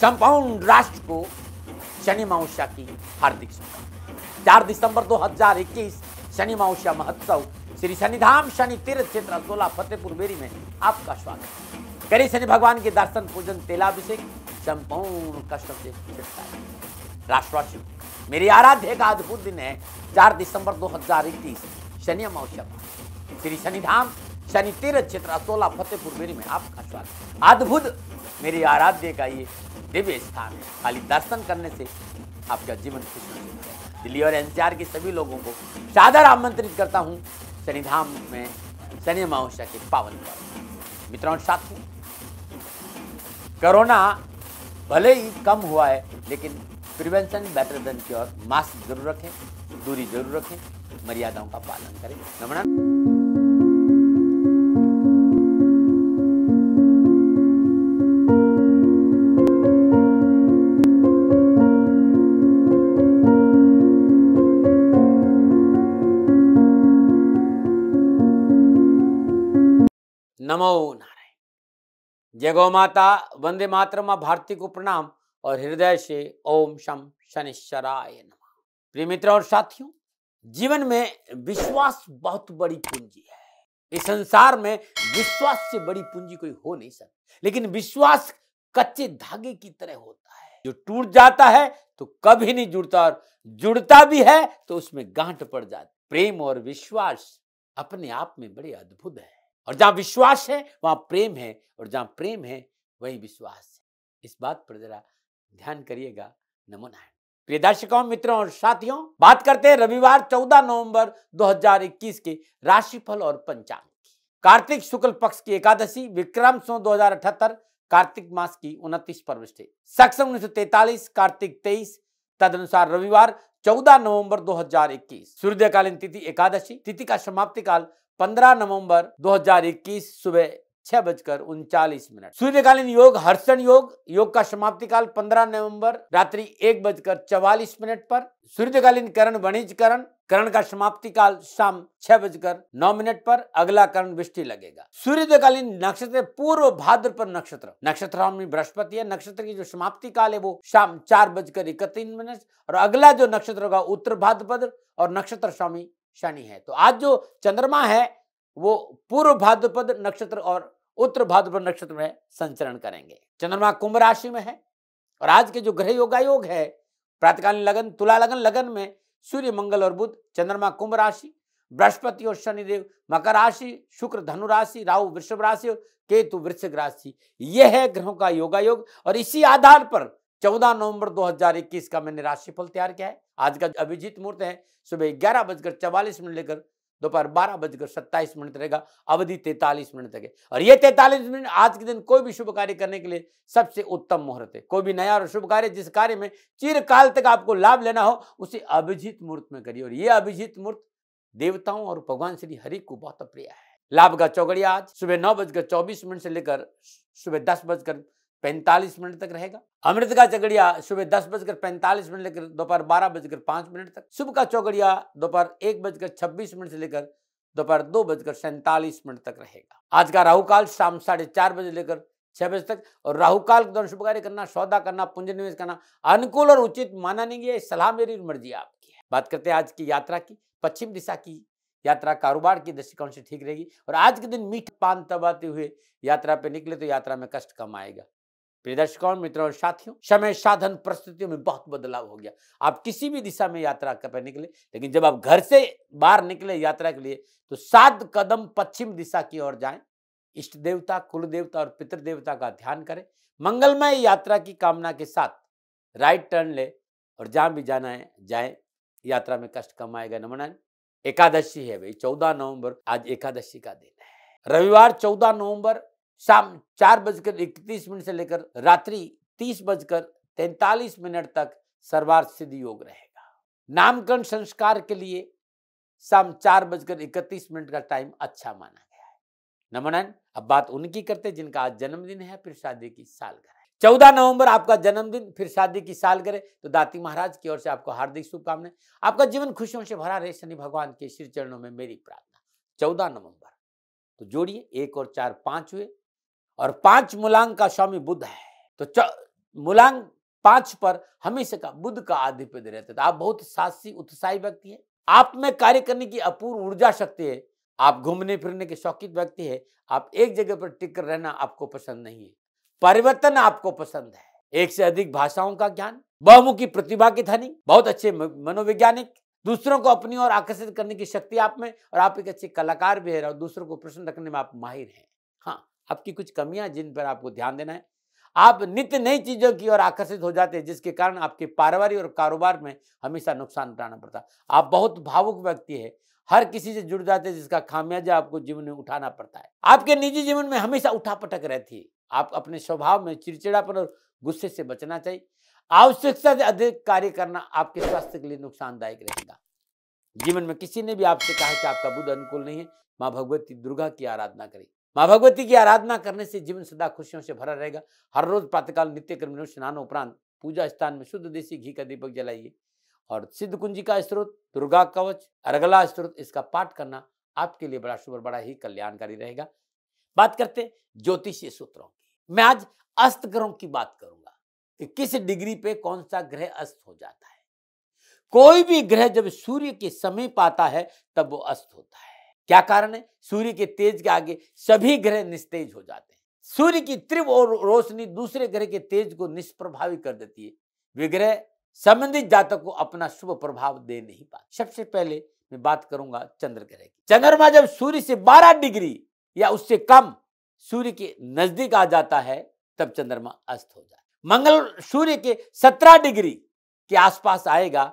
संपूर्ण राष्ट्र को शनि मावस्या की हार्दिक शुभकामना चार दिसंबर 2021 शनि मावस्या महोत्सव श्री शनिधाम शनि तीर्थ क्षेत्र सोलह फतेहपुर बेरी में आपका स्वागत करी शनि भगवान के दर्शन पूजन तेलाभिषेक संपूर्ण कष्ट से राष्ट्रवासियों मेरी आराध्य का अद्भुत दिन है चार दिसंबर 2021 शनि अमावस्या श्री शनिधाम शनि तीर्थ क्षेत्र सोलह फतेहपुर बेरी में आपका स्वागत अद्भुत मेरी आराध्य का ये दिव्य स्थान है खाली दर्शन करने से आपका जीवन खुश है दिल्ली और एनसीआर के सभी लोगों को सादर आमंत्रित करता हूँ शनिधाम में शनि अमावस्या के पावन पर्व मित्रों और साथियों कोरोना भले ही कम हुआ है लेकिन prevention better than cure mask जरूर रखें दूरी जरूर रखें मर्यादाओं का पालन करें नमन नमो नारायण जय गौ माता वंदे मातरम भारती को प्रणाम और हृदय से ओम शम शनिश्चराय नमः प्रिय मित्र और साथियों जीवन में विश्वास बहुत बड़ी पूंजी है इस संसार में विश्वास से बड़ी पूंजी कोई हो नहीं सकती लेकिन विश्वास कच्चे धागे की तरह होता है जो टूट जाता है तो कभी नहीं जुड़ता और जुड़ता भी है तो उसमें गांठ पड़ जाती प्रेम और विश्वास अपने आप में बड़े अद्भुत है और जहां विश्वास है वहां प्रेम है और जहां प्रेम है वही विश्वास है इस बात पर जरा ध्यान करिएगा नमो नारायण प्रिय दर्शकों मित्रों और साथियों बात करते हैं रविवार 14 नवंबर 2021 के राशिफल और पंचांग की कार्तिक शुक्ल पक्ष की एकादशी विक्रम सो दो कार्तिक मास की उनतीस प्रविष्टि सक्षम उन्नीस कार्तिक तेईस तदनुसार रविवार 14 नवंबर 2021 सूर्यकालीन तिथि एकादशी तिथि का समाप्ति काल 15 नवंबर 2021 सुबह छह बजकर उनचालीस मिनट सूर्यकालीन योग हर्षण योग योग का समाप्ति काल 15 नवंबर रात्रि एक बजकर चौवालीस मिनट पर सूर्यकालीन करण वणिज करण करण का समाप्ति काल शाम छह बजकर नौ मिनट पर अगला करण वृष्टि लगेगा सूर्योदयकालीन नक्षत्र पूर्व पर नक्षत्र नक्षत्र बृहस्पति है नक्षत्र की जो समाप्ति काल है वो शाम चार बजकर इकतीस मिनट और अगला जो नक्षत्र होगा उत्तर भाद्रपद और नक्षत्र स्वामी शनि है तो आज जो चंद्रमा है वो पूर्व भाद्रपद नक्षत्र और उत्तर भाद्रपद नक्षत्र में संचरण करेंगे चंद्रमा कुंभ राशि में है और आज के जो ग्रह योगा योग है प्रातकालीन लगन तुला लगन लगन में सूर्य मंगल और बुध चंद्रमा कुंभ राशि बृहस्पति और शनिदेव मकर राशि शुक्र धनु राशि राहु वृषभ राशि और केतु वृश्चिक राशि यह है ग्रहों का योगायोग और इसी आधार पर चौदह नवंबर 2021 का मैंने राशिफल तैयार किया है आज का अभिजीत मुहूर्त है सुबह ग्यारह बजकर चवालीस मिनट लेकर दोपहर बारह बजकर सत्ताईस मिनट रहेगा अवधि तैतालीस मिनट तक है और ये तैतालीस मिनट आज के दिन कोई भी शुभ कार्य करने के लिए सबसे उत्तम मुहूर्त है कोई भी नया और शुभ कार्य जिस कार्य में चिरकाल तक आपको लाभ लेना हो उसे अभिजीत मुहूर्त में करिए और ये अभिजीत मुहूर्त देवताओं और भगवान श्री हरि को बहुत प्रिय है लाभ का चौगड़िया आज सुबह नौ बजकर चौबीस मिनट से लेकर सुबह दस बजकर पैंतालीस मिनट तक रहेगा अमृत का चगड़िया सुबह दस बजकर पैंतालीस मिनट लेकर दोपहर बारह बजकर पांच मिनट तक शुभ का चौगड़िया दोपहर एक बजकर छब्बीस मिनट से लेकर दोपहर दो बजकर सैंतालीस मिनट तक रहेगा आज का राहु काल शाम साढ़े चार बजे लेकर छह बजे तक और राहु काल के दौरान शुभ कार्य करना सौदा करना पूंजी निवेश करना अनुकूल और उचित माना नहीं गया सलाह मेरी मर्जी आपकी है बात करते हैं आज की यात्रा की पश्चिम दिशा की यात्रा कारोबार के दृष्टिकोण से ठीक रहेगी और आज के दिन मीठ पान तबाते हुए यात्रा पे निकले तो यात्रा में कष्ट कम आएगा प्रिय दर्शकों मित्रों और साथियों समय साधन परिस्थितियों में बहुत बदलाव हो गया आप किसी भी दिशा में यात्रा पर निकले लेकिन जब आप घर से बाहर निकले यात्रा के लिए तो सात कदम पश्चिम दिशा की ओर जाएं इष्ट देवता कुल देवता और पितृ देवता का ध्यान करें मंगलमय यात्रा की कामना के साथ राइट टर्न ले और जहां भी जाना है जाए यात्रा में कष्ट कम आएगा नमनायन एकादशी है भाई चौदह नवंबर आज एकादशी का दिन है रविवार चौदह नवंबर शाम चार बजकर इकतीस मिनट से लेकर रात्रि तीस बजकर तैतालीस मिनट तक सर्वार्थ सिद्धि योग रहेगा नामकरण संस्कार के लिए शाम चार बजकर इकतीस मिनट का टाइम अच्छा माना गया है नमनन अब बात उनकी करते जिनका आज जन्मदिन है फिर शादी की साल है चौदह नवंबर आपका जन्मदिन फिर शादी की साल करे तो दाती महाराज की ओर से आपको हार्दिक शुभकामनाएं आपका जीवन खुशियों से भरा रहे शनि भगवान के श्री चरणों में मेरी प्रार्थना चौदह नवंबर तो जोड़िए एक और चार पांच हुए और पांच मूलांग का स्वामी बुद्ध है तो मूलांग पांच पर हमेशा का बुद्ध का आधिपत्य रहता था तो आप बहुत साहसी उत्साही व्यक्ति है आप में कार्य करने की अपूर्व ऊर्जा शक्ति है आप घूमने फिरने के शौकीन व्यक्ति है आप एक जगह पर टिक कर रहना आपको पसंद नहीं है परिवर्तन आपको पसंद है एक से अधिक भाषाओं का ज्ञान बहुमुखी प्रतिभा की धनी बहुत अच्छे मनोवैज्ञानिक दूसरों को अपनी ओर आकर्षित करने की शक्ति आप में और आप एक अच्छे कलाकार भी है और दूसरों को प्रसन्न रखने में आप माहिर हैं हाँ आपकी कुछ कमियां जिन पर आपको ध्यान देना है आप नित्य नई चीजों की ओर आकर्षित हो जाते हैं जिसके कारण आपके पारिवारिक और कारोबार में हमेशा नुकसान उठाना पड़ता आप बहुत भावुक व्यक्ति है हर किसी से जुड़ जाते हैं जिसका खामियाजा आपको जीवन में उठाना पड़ता है आपके निजी जीवन में हमेशा उठापटक रहती है आप अपने स्वभाव में चिड़चिड़ापन और गुस्से से बचना चाहिए आवश्यकता से अधिक कार्य करना आपके स्वास्थ्य के लिए नुकसानदायक रहेगा जीवन में किसी ने भी आपसे कहा कि आपका बुद्ध अनुकूल नहीं है माँ भगवती दुर्गा की आराधना करें माँ भगवती की आराधना करने से जीवन सदा खुशियों से भरा रहेगा हर रोज प्रातःकाल नित्य कर्म स्नान उपरांत पूजा स्थान में शुद्ध देसी घी का दीपक जलाइए और सिद्ध कुंजी का स्त्रोत दुर्गा कवच अरगला स्त्रोत इसका पाठ करना आपके लिए बड़ा शुभ बड़ा ही कल्याणकारी रहेगा बात करते ज्योतिषीय सूत्रों की मैं आज अस्त ग्रहों की बात करूंगा कि किस डिग्री पे कौन सा ग्रह अस्त हो जाता है कोई भी ग्रह जब सूर्य के समीप आता है तब वो अस्त होता है क्या कारण है सूर्य के तेज के आगे सभी ग्रह निस्तेज हो जाते हैं सूर्य की तीव्र और रोशनी दूसरे ग्रह के तेज को निष्प्रभावी कर देती है विग्रह संबंधित जातक को अपना शुभ प्रभाव दे नहीं पाते सबसे पहले मैं बात करूंगा चंद्र ग्रह की चंद्रमा जब सूर्य से 12 डिग्री या उससे कम सूर्य के नजदीक आ जाता है तब चंद्रमा अस्त हो जाए मंगल सूर्य के 17 डिग्री के आसपास आएगा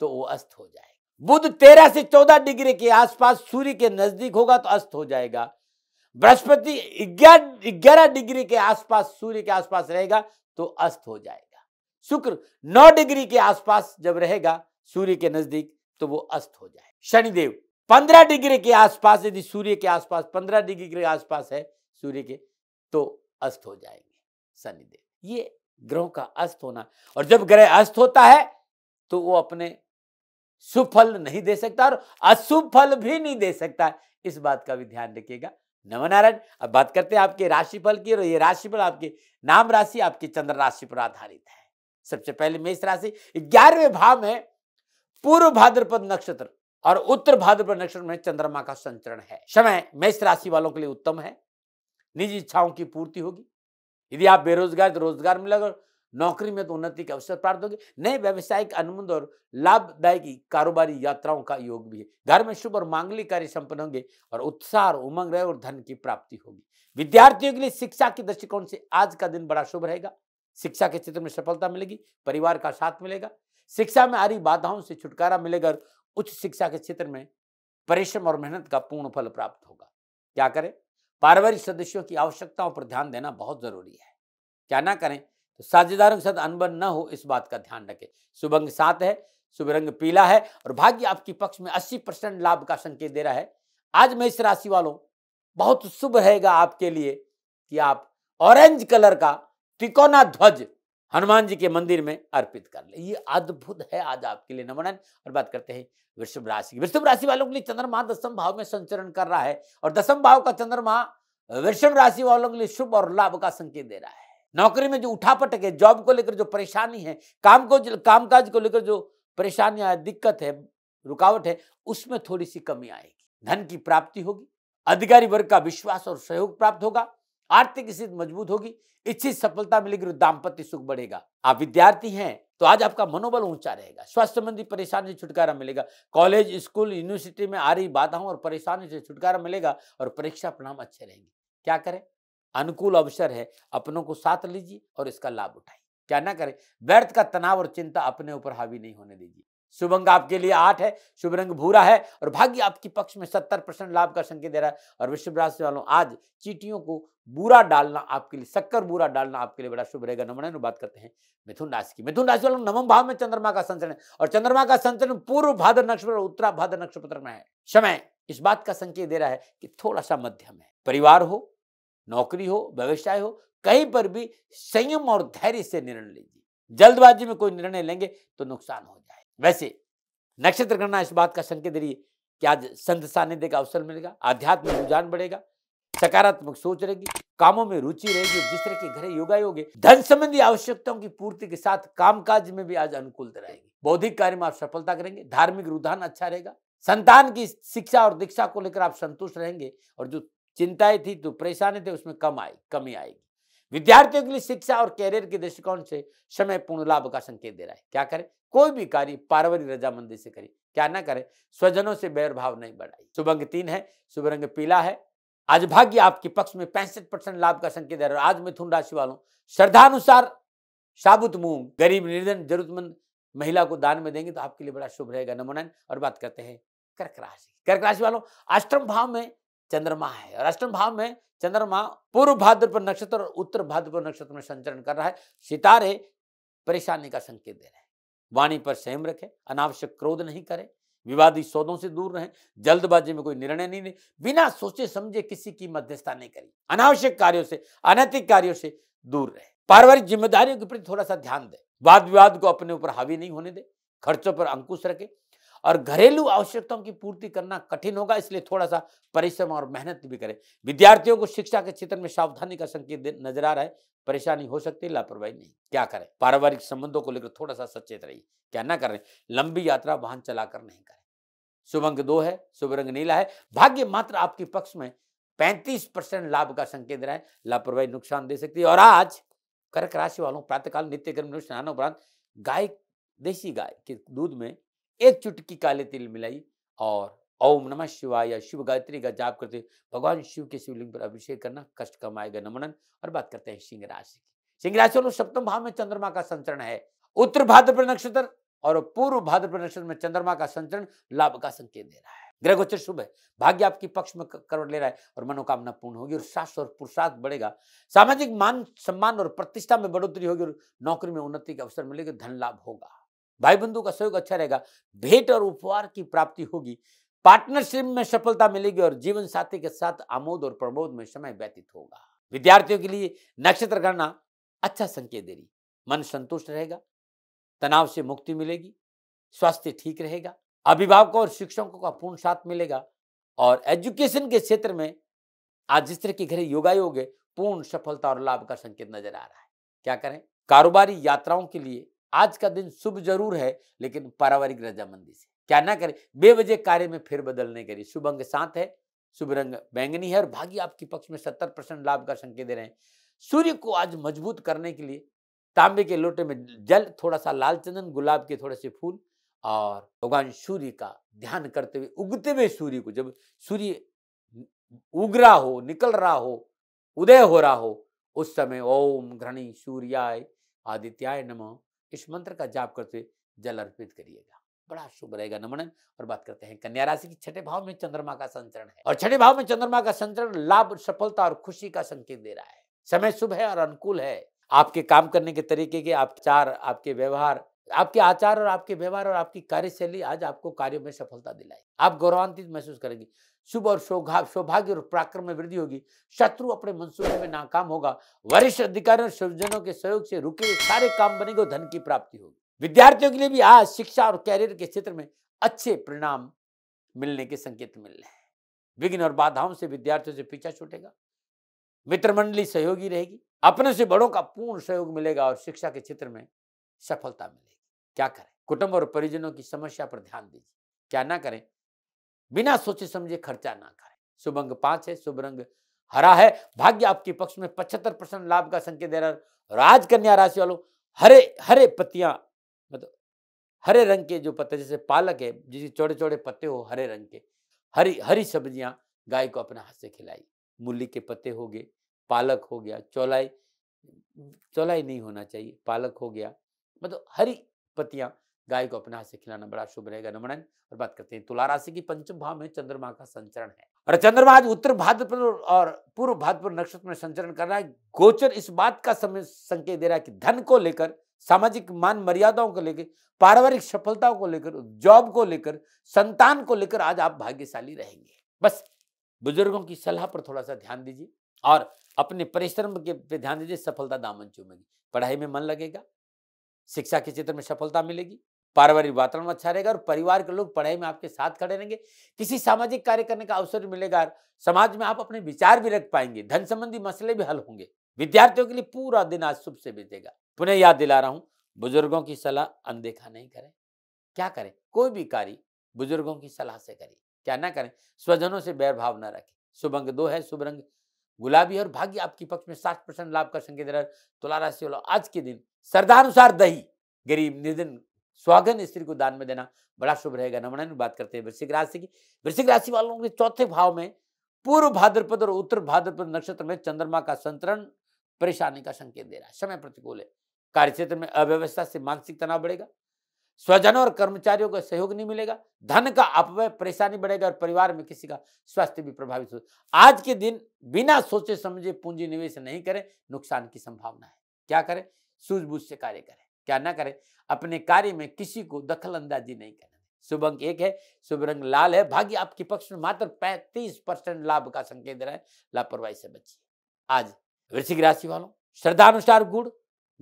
तो वो अस्त हो जाएगा बुध तेरह से चौदह डिग्री के आसपास सूर्य के नजदीक होगा तो अस्त हो जाएगा बृहस्पति ग्यारह डिग्री के आसपास सूर्य के आसपास रहेगा तो अस्त हो जाएगा शुक्र नौ डिग्री के आसपास जब रहेगा सूर्य के नजदीक तो वो अस्त हो जाएगा शनिदेव पंद्रह डिग्री के आसपास यदि सूर्य के आसपास पंद्रह डिग्री के आसपास है सूर्य के तो अस्त हो जाएंगे शनिदेव ये ग्रहों का अस्त होना और जब ग्रह अस्त होता है तो वो अपने सुफल नहीं दे सकता और अशुभ फल भी नहीं दे सकता इस बात का भी ध्यान रखिएगा नमो नारायण अब बात करते हैं आपके राशिफल की और ये राशिफल आपके नाम राशि आपकी चंद्र राशि पर आधारित है सबसे पहले मेष राशि ग्यारहवें भाव में पूर्व भाद्रपद नक्षत्र और उत्तर भाद्रपद नक्षत्र में चंद्रमा का संचरण है समय मेष राशि वालों के लिए उत्तम है निजी इच्छाओं की पूर्ति होगी यदि आप बेरोजगार तो रोजगार मिलेगा नौकरी में तो उन्नति के अवसर प्राप्त होंगे नए व्यवसायिक अनुबंध और लाभदायक कारोबारी यात्राओं का योग भी है घर में शुभ और मांगलिक कार्य संपन्न होंगे और उत्साह और उमंग रहे और धन की प्राप्ति होगी विद्यार्थियों के लिए शिक्षा के दृष्टिकोण से आज का दिन बड़ा शुभ रहेगा शिक्षा के क्षेत्र में सफलता मिलेगी परिवार का साथ मिलेगा शिक्षा में आ रही बाधाओं से छुटकारा मिलेगा और उच्च शिक्षा के क्षेत्र में परिश्रम और मेहनत का पूर्ण फल प्राप्त होगा क्या करें पारिवारिक सदस्यों की आवश्यकताओं पर ध्यान देना बहुत जरूरी है क्या ना करें तो साझेदारों के साथ अनबन न हो इस बात का ध्यान रखें शुभ अंग सात है शुभ रंग पीला है और भाग्य आपके पक्ष में अस्सी परसेंट लाभ का संकेत दे रहा है आज मैं इस राशि वालों बहुत शुभ रहेगा आपके लिए कि आप ऑरेंज कलर का तिकोना ध्वज हनुमान जी के मंदिर में अर्पित कर ले ये अद्भुत है आज आपके लिए नमनन और बात करते हैं वृषभ राशि की वृषभ राशि वालों के लिए चंद्रमा दसम भाव में संचरण कर रहा है और दसम भाव का चंद्रमा वृषभ राशि वालों के लिए शुभ और लाभ का संकेत दे रहा है नौकरी में जो उठापटक है जॉब को लेकर जो परेशानी है काम को कामकाज को लेकर जो परेशानियां दिक्कत है रुकावट है उसमें थोड़ी सी कमी आएगी धन की प्राप्ति होगी अधिकारी वर्ग का विश्वास और सहयोग प्राप्त होगा आर्थिक स्थिति मजबूत होगी इच्छित सफलता मिलेगी दाम्पत्य सुख बढ़ेगा आप विद्यार्थी हैं तो आज आपका मनोबल ऊंचा रहेगा स्वास्थ्य संबंधी परेशानी से छुटकारा मिलेगा कॉलेज स्कूल यूनिवर्सिटी में आ रही बाधाओं और परेशानी से छुटकारा मिलेगा और परीक्षा परिणाम अच्छे रहेंगे क्या करें अनुकूल अवसर है अपनों को साथ लीजिए और इसका लाभ उठाइए क्या ना करें व्यर्थ का तनाव और चिंता अपने ऊपर हावी नहीं होने दीजिए शुभ अंग आपके लिए आठ है शुभ रंग भूरा है और भाग्य आपके पक्ष में सत्तर परसेंट लाभ का संकेत दे रहा है और विश्व राशि वालों आज चीटियों को बुरा डालना आपके लिए शक्कर बुरा डालना आपके लिए बड़ा शुभ रहेगा नमन बात करते हैं मिथुन राशि की मिथुन राशि वालों नवम भाव में चंद्रमा का संचरण और चंद्रमा का संचरण पूर्व भाद्र नक्षत्र उत्तरा भाद्र नक्षत्र में है समय इस बात का संकेत दे रहा है कि थोड़ा सा मध्यम है परिवार हो नौकरी हो व्यवसाय हो कहीं पर भी संयम और धैर्य से निर्णय लीजिए जल्दबाजी में कोई निर्णय लेंगे तो नुकसान हो जाए वैसे नक्षत्र गणना इस बात का संकेत रही कि आज संत सानिध्य का अवसर मिलेगा आध्यात्मिक रुझान बढ़ेगा सकारात्मक सोच रहेगी कामों में रुचि रहेगी जिस तरह के घरे योगा योगे धन संबंधी आवश्यकताओं की पूर्ति के साथ कामकाज में भी आज अनुकूलता रहेगी बौद्धिक कार्य में आप सफलता करेंगे धार्मिक रुझान अच्छा रहेगा संतान की शिक्षा और दीक्षा को लेकर आप संतुष्ट रहेंगे और जो चिंताएं थी तो परेशानी थे उसमें कम आए कमी आएगी विद्यार्थियों के लिए शिक्षा और कैरियर के दृष्टिकोण से समय पूर्ण लाभ का संकेत दे रहा है क्या करें कोई भी कार्य पारिवारिक रजामंदी से करें क्या ना करें स्वजनों से बैर भाव नहीं बढ़ाई शुभ अंग तीन है शुभ रंग पीला है आज भाग्य आपके पक्ष में पैंसठ परसेंट लाभ का संकेत दे रहा है आज मिथुन राशि वालों श्रद्धानुसार साबुत मूंग गरीब निर्धन जरूरतमंद महिला को दान में देंगे तो आपके लिए बड़ा शुभ रहेगा नमोनयन और बात करते हैं कर्क राशि कर्क राशि वालों आश्रम भाव में चंद्रमा है और अष्टम भाव में चंद्रमा पूर्व भाद्रपद नक्षत्र और उत्तर भाद्रपद नक्षत्र में संचरण कर रहा है सितारे परेशानी का संकेत दे रहे हैं वाणी पर संयम रखें अनावश्यक क्रोध नहीं करें विवादी सौदों से दूर रहें जल्दबाजी में कोई निर्णय नहीं लें बिना सोचे समझे किसी की मध्यस्था नहीं करें अनावश्यक कार्यों से अनैतिक कार्यों से दूर रहें पारिवारिक जिम्मेदारियों के प्रति थोड़ा सा ध्यान दें वाद विवाद को अपने ऊपर हावी नहीं होने दें खर्चों पर अंकुश रखें और घरेलू आवश्यकताओं की पूर्ति करना कठिन होगा इसलिए थोड़ा सा परिश्रम और मेहनत भी करें विद्यार्थियों को शिक्षा के क्षेत्र में सावधानी का संकेत नजर आ रहा है परेशानी हो सकती है लापरवाही नहीं क्या करें पारिवारिक संबंधों को लेकर थोड़ा सा सचेत रहिए क्या ना करें लंबी यात्रा वाहन चलाकर नहीं करें शुभ अंक दो है शुभ रंग नीला है भाग्य मात्र आपके पक्ष में पैंतीस परसेंट लाभ का संकेत रहा है लापरवाही नुकसान दे सकती है और आज कर्क राशि वालों प्रातःकाल नित्य कर्म स्नान उपरांत गाय देसी गाय के दूध में एक चुटकी काले तिल मिलाई और ओम नमः शिवाय या शिव गायत्री का जाप करते भगवान शिव के शिवलिंग पर अभिषेक करना कष्ट आएगा नमनन और बात करते हैं सिंह राशि की सिंह राशि वालों सप्तम भाव में चंद्रमा का संचरण है उत्तर भाद्रपुर नक्षत्र और पूर्व भाद्रपुर नक्षत्र में चंद्रमा का संचरण लाभ का संकेत दे रहा है ग्रह गोचर शुभ है भाग्य आपकी पक्ष में करवट ले रहा है और मनोकामना पूर्ण होगी और सास और पुरुषार्थ बढ़ेगा सामाजिक मान सम्मान और प्रतिष्ठा में बढ़ोतरी होगी और नौकरी में उन्नति के अवसर मिलेगा धन लाभ होगा भाई बंधु का सहयोग अच्छा रहेगा भेंट और उपहार की प्राप्ति होगी पार्टनरशिप में सफलता मिलेगी और जीवन साथी के साथ आमोद और प्रबोध में समय व्यतीत होगा विद्यार्थियों के लिए नक्षत्र गणना अच्छा संकेत दे रही मन संतुष्ट रहेगा तनाव से मुक्ति मिलेगी स्वास्थ्य ठीक रहेगा अभिभावकों और शिक्षकों का पूर्ण साथ मिलेगा और एजुकेशन के क्षेत्र में आज जिस तरह के घरे योगा योग है पूर्ण सफलता और लाभ का संकेत नजर आ रहा है क्या करें कारोबारी यात्राओं के लिए आज का दिन शुभ जरूर है लेकिन पारिवारिक रजामंदी से क्या ना करें बेवजह कार्य में फिर बदल नहीं करिए शुभ अंग सात है शुभ रंग बैंगनी है और भाग्य आपके पक्ष में सत्तर परसेंट लाभ का संकेत दे रहे हैं सूर्य को आज मजबूत करने के लिए तांबे के लोटे में जल थोड़ा सा लाल चंदन गुलाब के थोड़े से फूल और भगवान सूर्य का ध्यान करते हुए उगते हुए सूर्य को जब सूर्य उग रहा हो निकल रहा हो उदय हो रहा हो उस समय ओम घृणी सूर्याय आदित्याय नमः इस मंत्र का जाप करते हुए जल अर्पित करिएगा बड़ा शुभ रहेगा नमन और बात करते हैं कन्या राशि की छठे भाव में चंद्रमा का संचरण है और छठे भाव में चंद्रमा का संचरण लाभ सफलता और खुशी का संकेत दे रहा है समय शुभ है और अनुकूल है आपके काम करने के तरीके के आप चार आपके व्यवहार आपके आचार और आपके व्यवहार और आपकी कार्यशैली आज आपको कार्यों में सफलता दिलाएगी आप गौरवान्वित महसूस करेंगे शुभ और शोभा सौभाग्य और पराक्रम में वृद्धि होगी शत्रु अपने मंसूबे में नाकाम होगा वरिष्ठ अधिकारियों और स्वजनों के सहयोग से रुके सारे काम बनेंगे धन की प्राप्ति होगी विद्यार्थियों के लिए भी आज शिक्षा और कैरियर के क्षेत्र में अच्छे परिणाम मिलने के संकेत मिल रहे हैं विघ्न और बाधाओं से विद्यार्थियों से पीछा छूटेगा मित्र मंडली सहयोगी रहेगी अपने से बड़ों का पूर्ण सहयोग मिलेगा और शिक्षा के क्षेत्र में सफलता मिलेगी क्या करें कुटुंब और परिजनों की समस्या पर ध्यान दीजिए क्या ना करें बिना सोचे समझे खर्चा ना करें शुभ अंग पांच है शुभ रंग हरा है भाग्य आपके पक्ष में पचहत्तर परसेंट लाभ का संकेत दे रहा है राजकन्या राशि वालों हरे हरे पत्तियां मतलब हरे रंग के जो पत्ते जैसे पालक है जिसके चौड़े चौड़े पत्ते हो हरे रंग के हरी हरी सब्जियां गाय को अपने हाथ से खिलाई मूली के पत्ते हो गए पालक हो गया चौलाई चौलाई नहीं होना चाहिए पालक हो गया मतलब हरी पत्तियां गाय को अपने हाथ से खिलाना बड़ा शुभ रहेगा नमनन और बात करते हैं तुला राशि की पंचम भाव में चंद्रमा का संचरण है और चंद्रमा आज उत्तर भाद्रपुर और पूर्व भाद्रपुर नक्षत्र में संचरण कर रहा है गोचर इस बात का संकेत दे रहा है कि धन को लेकर सामाजिक मान मर्यादाओं को लेकर पारिवारिक सफलताओं को लेकर जॉब को लेकर संतान को लेकर आज आप भाग्यशाली रहेंगे बस बुजुर्गों की सलाह पर थोड़ा सा ध्यान दीजिए और अपने परिश्रम के पे ध्यान दीजिए सफलता दामन चूमेगी पढ़ाई में मन लगेगा शिक्षा के क्षेत्र में सफलता मिलेगी पारिवारिक वातावरण अच्छा रहेगा और परिवार के लोग पढ़ाई में आपके साथ खड़े रहेंगे किसी सामाजिक कार्य करने का अवसर मिलेगा समाज में आप अपने विचार भी रख पाएंगे धन संबंधी मसले भी हल होंगे विद्यार्थियों के लिए पूरा दिन आज शुभ से बीतेगा पुनः याद दिला रहा हूं बुजुर्गों की सलाह अनदेखा नहीं करें क्या करें कोई भी कार्य बुजुर्गों की सलाह से करें क्या ना करें स्वजनों से बैर भाव न रखें शुभ अंग दो है शुभ रंग गुलाबी और भाग्य आपकी पक्ष में साठ परसेंट लाभ का संकेत तुला राशि वालों आज के दिन श्रद्धानुसार दही गरीब निर्धन स्वागन स्त्री को दान में देना बड़ा शुभ रहेगा नमन बात करते हैं वृश्चिक राशि की वृश्चिक राशि वालों के चौथे भाव में पूर्व भाद्रपद और उत्तर भाद्रपद नक्षत्र में चंद्रमा का संतरण परेशानी का संकेत दे रहा है समय प्रतिकूल है क्षेत्र में अव्यवस्था से मानसिक तनाव बढ़ेगा स्वजनों और कर्मचारियों का सहयोग नहीं मिलेगा धन का अपव्यय परेशानी बढ़ेगा और परिवार में किसी का स्वास्थ्य भी प्रभावित हो आज के दिन बिना सोचे समझे पूंजी निवेश नहीं करें नुकसान की संभावना है क्या करें सूझबूझ से कार्य करें क्या ना करें अपने कार्य में किसी को दखल अंदाजी नहीं करना शुभ अंक एक है शुभ रंग लाल है भाग्य आपके पक्ष में मात्र पैंतीस परसेंट लाभ का संकेत दे रहा है लापरवाही से बचिए आज वृश्चिक राशि वालों श्रद्धानुसार गुड़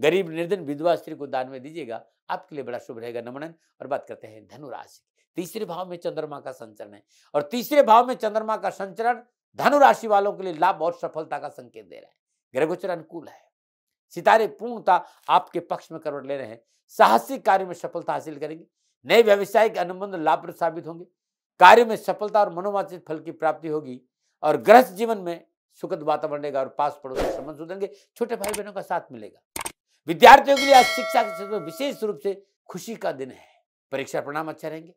गरीब निर्धन विधवा स्त्री को दान में दीजिएगा आपके लिए बड़ा शुभ रहेगा नमनन और बात करते हैं धनुराशि तीसरे भाव में चंद्रमा का संचरण है और तीसरे भाव में चंद्रमा का संचरण धनुराशि वालों के लिए लाभ और सफलता का संकेत दे रहा है ग्रह गोचर अनुकूल है सितारे पूर्णता आपके पक्ष में करवट ले रहे हैं साहसिक कार्य में सफलता हासिल करेंगे नए व्यवसायिक अनुबंध लाभप्रद साबित होंगे कार्य में सफलता और मनोवांचित फल की प्राप्ति होगी और ग्रस्त जीवन में सुखद वातावरण रहेगा और पास पड़ोस के संबंध सुधरेंगे छोटे भाई बहनों का साथ मिलेगा विद्यार्थियों के लिए आज शिक्षा के क्षेत्र में विशेष रूप से खुशी का दिन है परीक्षा परिणाम अच्छा रहेंगे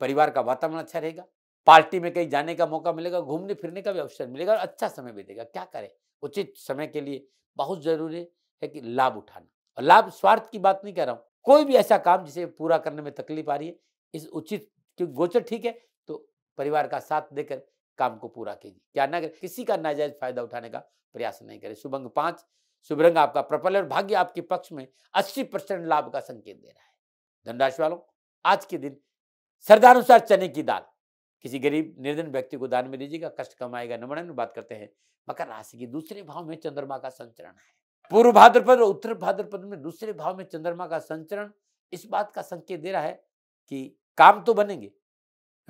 परिवार का वातावरण अच्छा रहेगा पार्टी में कहीं जाने का मौका मिलेगा घूमने फिरने का भी अवसर मिलेगा और अच्छा समय बीतेगा क्या करें उचित समय के लिए बहुत जरूरी है है कि लाभ उठाना और लाभ स्वार्थ की बात नहीं कह रहा हूं कोई भी ऐसा काम जिसे पूरा करने में तकलीफ आ रही है इस उचित क्योंकि गोचर ठीक है तो परिवार का साथ देकर काम को पूरा कीजिए क्या ना करें किसी का नाजायज फायदा उठाने का प्रयास नहीं करें शुभंग पांच शुभरंग आपका प्रपल और भाग्य आपके पक्ष में अस्सी परसेंट लाभ का संकेत दे रहा है धनराशि वालों आज के दिन श्रद्धानुसार चने की दाल किसी गरीब निर्धन व्यक्ति को दान में दीजिएगा कष्ट कमाएगा नमन बात करते हैं मकर राशि के दूसरे भाव में चंद्रमा का संचरण है पूर्व भाद्रपद और उत्तर भाद्रपद में दूसरे भाव में चंद्रमा का संचरण इस बात का संकेत दे रहा है कि काम तो बनेंगे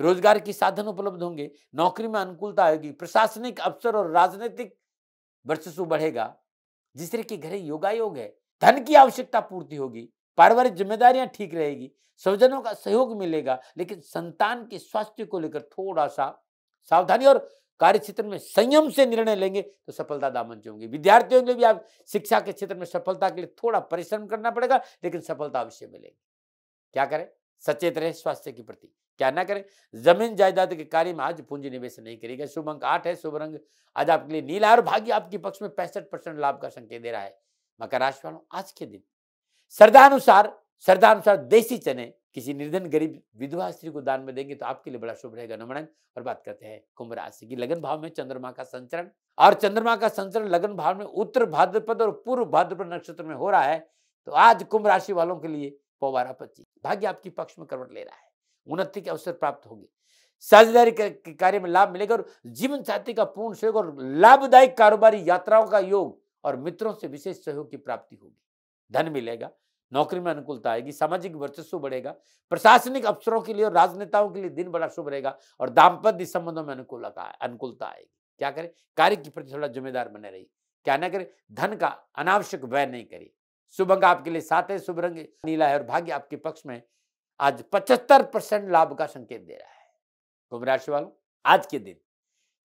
रोजगार की साधन उपलब्ध होंगे नौकरी में अनुकूलता आएगी प्रशासनिक अवसर और राजनीतिक वर्चस्व बढ़ेगा जिस तरह के घरे योगायोग है धन की आवश्यकता पूर्ति होगी पारिवारिक जिम्मेदारियां ठीक रहेगी स्वजनों का सहयोग मिलेगा लेकिन संतान के स्वास्थ्य को लेकर थोड़ा सा सावधानी और कार्य क्षेत्र में संयम से निर्णय लेंगे तो सफलता दामन चूंगी विद्यार्थियों के भी आप शिक्षा के क्षेत्र में सफलता के लिए थोड़ा परिश्रम करना पड़ेगा लेकिन सफलता अवश्य मिलेगी क्या करें सचेत रहे स्वास्थ्य के प्रति क्या ना करें जमीन जायदाद के कार्य में आज पूंजी निवेश नहीं करेगा शुभ अंक आठ है शुभ रंग आज आपके लिए नीला और भाग्य आपके पक्ष में पैंसठ परसेंट लाभ का संकेत दे रहा है मकर राशि वालों आज के दिन श्रद्धानुसार श्रद्धानुसार देसी चने किसी निर्धन गरीब विधवा स्त्री को दान में देंगे तो आपके लिए बड़ा शुभ रहेगा नमन और बात करते हैं कुंभ राशि की लगन भाव में चंद्रमा का संचरण और चंद्रमा का संचरण लगन भाव में उत्तर भाद्रपद और पूर्व भाद्रपद नक्षत्र में हो रहा है तो आज कुंभ राशि वालों के लिए पौवारा पच्चीस भाग्य आपकी पक्ष में करवट ले रहा है उन्नति के अवसर प्राप्त होंगे साझेदारी के कार्य में लाभ मिलेगा और जीवन साथी का पूर्ण सहयोग और लाभदायक कारोबारी यात्राओं का योग और मित्रों से विशेष सहयोग की प्राप्ति होगी धन मिलेगा नौकरी में अनुकूलता आएगी सामाजिक वर्चस्व बढ़ेगा प्रशासनिक अफसरों के लिए और राजनेताओं के लिए दिन बड़ा शुभ रहेगा और दाम्पत्य संबंधों में अनुकूलता अनुकूलता आएगी क्या करें कार्य के प्रति थोड़ा जिम्मेदार बने रहिए क्या ना करें धन का अनावश्यक व्यय नहीं करिए शुभ अंक आपके लिए सात है शुभ रंग नीला है और भाग्य आपके पक्ष में आज पचहत्तर परसेंट लाभ का संकेत दे रहा है कुंभ राशि वालों आज के दिन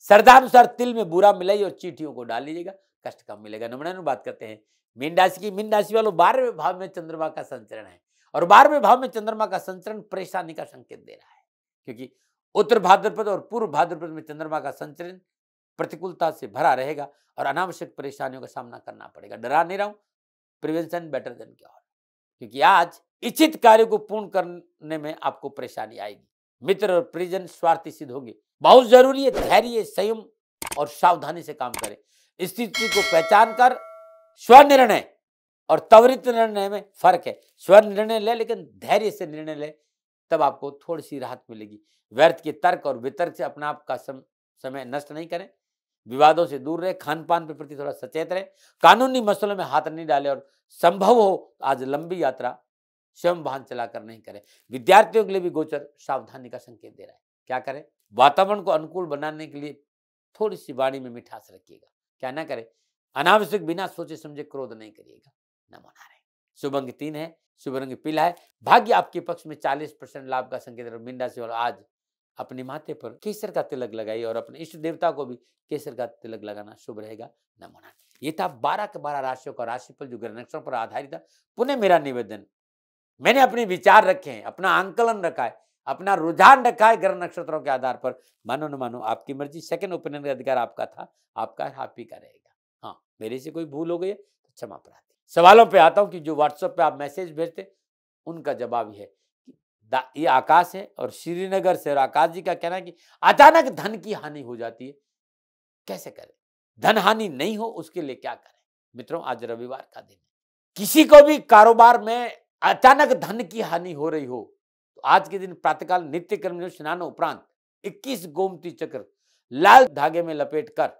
श्रद्धानुसार तिल में बुरा मिलाई और चीटियों को डाल लीजिएगा कष्ट कम मिलेगा नमनानु बात करते हैं मीन राशि की मीन राशि वालों बारहवें भाव में चंद्रमा का संचरण है और बारहवें भाव में चंद्रमा का संचरण परेशानी का संकेत दे रहा है क्योंकि उत्तर भाद्रपद और पूर्व भाद्रपद में चंद्रमा का संचरण प्रतिकूलता से भरा रहेगा और अनावश्यक परेशानियों का सामना करना पड़ेगा डरा नहीं रहा हूं प्रिवेंशन बेटर देन क्योर क्योंकि आज इच्छित कार्य को पूर्ण करने में आपको परेशानी आएगी मित्र और परिजन स्वार्थी सिद्ध होंगे बहुत जरूरी है धैर्य संयम और सावधानी से काम करें स्थिति को पहचान कर स्वनिर्णय और त्वरित निर्णय में फर्क है स्व निर्णय ले लेकिन धैर्य से निर्णय ले तब आपको थोड़ी सी राहत मिलेगी व्यर्थ के तर्क और वितर्क से अपना आपका सम, समय नष्ट नहीं करें विवादों से दूर रहे खान पान के प्रति थोड़ा सचेत रहे कानूनी मसलों में हाथ नहीं डाले और संभव हो आज लंबी यात्रा स्वयं वाहन चलाकर नहीं करें विद्यार्थियों के लिए भी गोचर सावधानी का संकेत दे रहा है क्या करें वातावरण को अनुकूल बनाने के लिए थोड़ी सी वाणी में मिठास रखिएगा क्या ना करे अनावश्यक बिना सोचे समझे क्रोध नहीं करिएगा नमो नारायण शुभ अंग तीन है शुभ रंग पीला है भाग्य आपके पक्ष में चालीस परसेंट लाभ का संकेत मिंडा से और आज अपने माथे पर केसर का तिलक लगाइए और अपने इष्ट देवता को भी केसर का तिलक लगाना शुभ रहेगा नमो नारायण ये था बारह के बारह राशियों का राशिफल जो ग्रह नक्षत्रों पर आधारित था पुनः मेरा निवेदन मैंने अपने विचार रखे हैं अपना आंकलन रखा है अपना रुझान रखा है ग्रह नक्षत्रों के आधार पर मानो न मानो आपकी मर्जी सेकंड ओपिनियन का अधिकार आपका था आपका आप ही का रहेगा हाँ मेरे से कोई भूल हो गई है तो क्षमा प्रार्थी सवालों पे आता हूँ कि जो व्हाट्सएप पे आप मैसेज भेजते उनका जवाब यह है कि ये आकाश है और श्रीनगर से और आकाश जी का कहना है कि अचानक धन की हानि हो जाती है कैसे करें धन हानि नहीं हो उसके लिए क्या करें मित्रों आज रविवार का दिन है किसी को भी कारोबार में अचानक धन की हानि हो रही हो तो आज के दिन प्रातःकाल नित्य कर्म जो स्नान उपरांत 21 गोमती चक्र लाल धागे में लपेट कर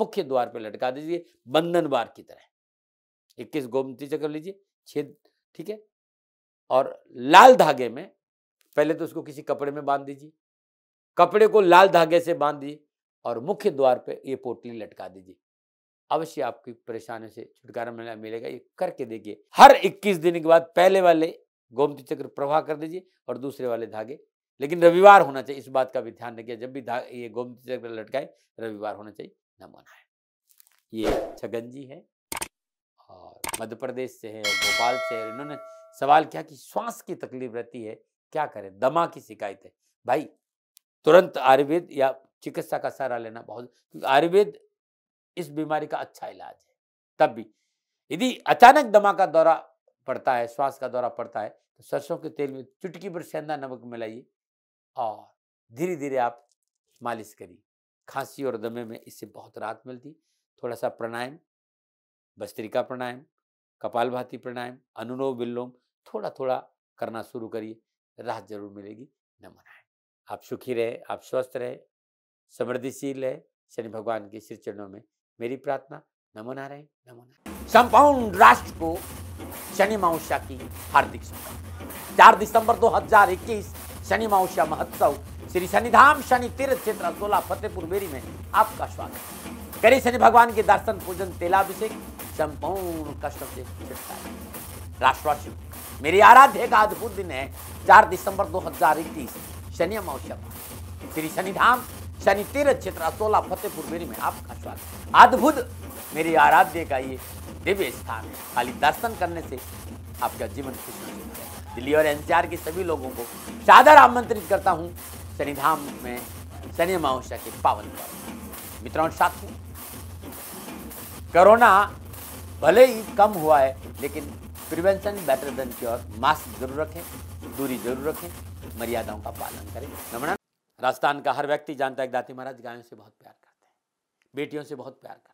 मुख्य द्वार पर लटका दीजिए बंधन बार की तरह 21 गोमती चक्र लीजिए छेद ठीक है और लाल धागे में पहले तो उसको किसी कपड़े में बांध दीजिए कपड़े को लाल धागे से बांध दीजिए और मुख्य द्वार पर ये पोटली लटका दीजिए अवश्य आपकी परेशानी से छुटकारा मिलेगा ये करके देखिए हर 21 दिन के बाद पहले वाले गोमती चक्र प्रवाह कर दीजिए और दूसरे वाले धागे लेकिन रविवार होना चाहिए इस बात का भी ध्यान रखिए जब भी ये गोमती चक्र लटकाए रविवार होना चाहिए नमोना है ये छगन जी है और मध्य प्रदेश से है भोपाल से है इन्होंने सवाल किया कि श्वास की तकलीफ रहती है क्या करें दमा की शिकायत है भाई तुरंत आयुर्वेद या चिकित्सा का सहारा लेना बहुत क्योंकि आयुर्वेद इस बीमारी का अच्छा इलाज है तब भी यदि अचानक दमा का दौरा पड़ता है श्वास का दौरा पड़ता है तो सरसों के तेल में चुटकी पर सेंधा नमक मिलाइए और धीरे धीरे आप मालिश करिए खांसी और दमे में इससे बहुत राहत मिलती थोड़ा सा प्राणायाम बस्त्रिका प्राणायाम कपाल भाती प्राणायाम अनुलोम विलोम थोड़ा थोड़ा करना शुरू करिए राहत जरूर मिलेगी नमनाए आप सुखी रहे आप स्वस्थ रहे समृद्धिशील रहे शनि भगवान के श्री चरणों में मेरी प्रार्थना नमो नारायण नमो संपूर्ण राष्ट्र को शनि माउशा की हार्दिक शुभकामना चार दिसंबर 2021 शनि माउशा महोत्सव श्री शनिधाम शनि तीर्थ क्षेत्र सोलह फतेहपुर बेरी में आपका स्वागत करें शनि भगवान के दर्शन पूजन तेलाभिषेक संपूर्ण कष्ट से राष्ट्रवासी मेरी आराध्य का अद्भुत दिन है चार दिसंबर 2021 शनि अमावस्या श्री शनिधाम शनि तीर्थ क्षेत्र सोलह फतेहपुर बेरी में आपका स्वागत अद्भुत मेरी आराध्य का ये दिव्य स्थान है खाली दर्शन करने से आपका जीवन खुश हो जाएगा दिल्ली और एनसीआर के सभी लोगों को सादर आमंत्रित करता हूँ शनिधाम में शनि अमावस्या के पावन पर्व मित्रों साथियों कोरोना भले ही कम हुआ है लेकिन prevention better than cure mask जरूर रखें दूरी जरूर रखें मर्यादाओं का पालन करें नमन राजस्थान का हर व्यक्ति जानता है दाती महाराज गायों से बहुत प्यार करते हैं बेटियों से बहुत प्यार करते हैं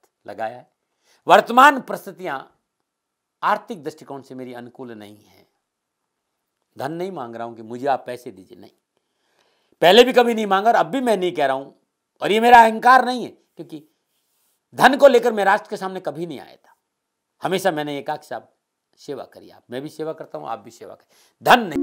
लगाया है वर्तमान परिस्थितियां आर्थिक दृष्टिकोण से मेरी अनुकूल नहीं है धन नहीं मांग रहा हूं कि मुझे आप पैसे दीजिए नहीं पहले भी कभी नहीं मांगा अब भी मैं नहीं कह रहा हूं और ये मेरा अहंकार नहीं है क्योंकि धन को लेकर मैं राष्ट्र के सामने कभी नहीं आया था हमेशा मैंने ये कहा कि साहब सेवा करिए आप मैं भी सेवा करता हूं आप भी सेवा करें धन नहीं